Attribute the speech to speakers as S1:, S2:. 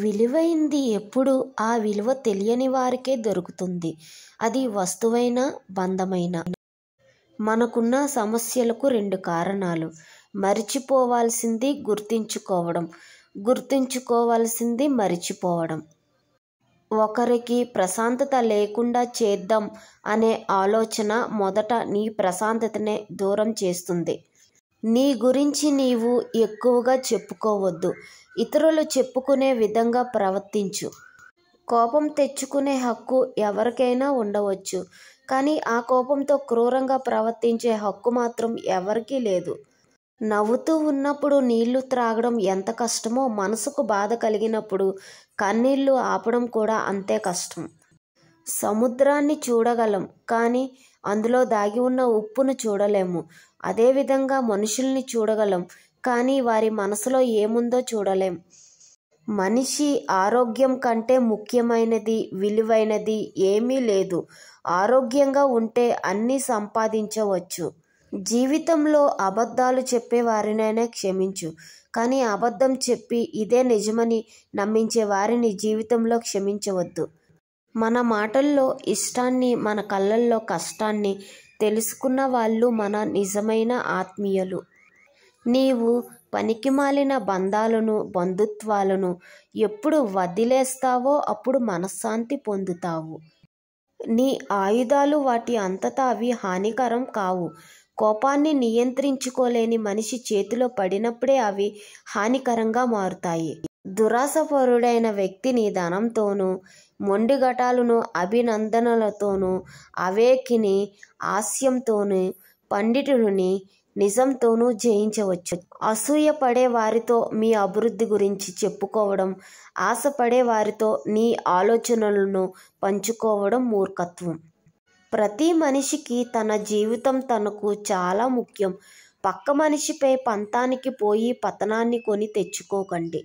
S1: విలువైంది ఎప్పుడు ఆ విలువ తెలియని వారికే దొరుకుతుంది అది వస్తువైన బంధమైన మనకున్న సమస్యలకు రెండు కారణాలు మరిచిపోవాల్సింది గుర్తించుకోవడం గుర్తించుకోవాల్సింది మరిచిపోవడం ఒకరికి ప్రశాంతత లేకుండా చేద్దాం అనే ఆలోచన మొదట నీ ప్రశాంతతనే దూరం చేస్తుంది నీ గురించి నీవు ఎక్కువగా చెప్పుకోవద్దు ఇతరులు చెప్పుకునే విధంగా ప్రవర్తించు కోపం తెచ్చుకునే హక్కు ఎవరికైనా ఉండవచ్చు కానీ ఆ కోపంతో క్రూరంగా ప్రవర్తించే హక్కు మాత్రం ఎవరికీ లేదు నవ్వుతూ ఉన్నప్పుడు నీళ్లు త్రాగడం ఎంత కష్టమో మనసుకు బాధ కలిగినప్పుడు కన్నీళ్లు ఆపడం కూడా అంతే కష్టం సముద్రాన్ని చూడగలం కానీ అందులో దాగి ఉన్న ఉప్పును చూడలేము అదేవిధంగా మనుషుల్ని చూడగలం కానీ వారి మనసులో ఏముందో చూడలేం మనిషి ఆరోగ్యం కంటే ముఖ్యమైనది విలువైనది ఏమీ లేదు ఆరోగ్యంగా ఉంటే అన్నీ సంపాదించవచ్చు జీవితంలో అబద్ధాలు చెప్పే వారినైనా క్షమించు కానీ అబద్ధం చెప్పి ఇదే నిజమని నమ్మించే వారిని జీవితంలో క్షమించవద్దు మన మాటల్లో ఇష్టాన్ని మన కళ్ళల్లో కష్టాన్ని తెలుసుకున్న వాళ్ళు మన నిజమైన ఆత్మీయులు నీవు పనికిమాలిన బంధాలను బంధుత్వాలను ఎప్పుడు వదిలేస్తావో అప్పుడు మనశ్శాంతి పొందుతావు నీ ఆయుధాలు వాటి అంతటా అవి హానికరం కావు కోపాన్ని నియంత్రించుకోలేని మనిషి చేతిలో పడినప్పుడే అవి హానికరంగా మారుతాయి దురాసపరుడైన వ్యక్తిని ధనంతోనూ మొండి ఘటాలను అభినందనలతోనూ అవేకిని హాస్యంతోనూ పండితుడిని నిజంతోనూ జయించవచ్చు అసూయపడే వారితో మీ అభివృద్ధి గురించి చెప్పుకోవడం ఆశపడే వారితో నీ ఆలోచనలను పంచుకోవడం మూర్ఖత్వం ప్రతి మనిషికి తన జీవితం తనకు చాలా ముఖ్యం పక్క మనిషిపై పంతానికి పోయి పతనాన్ని కొని తెచ్చుకోకండి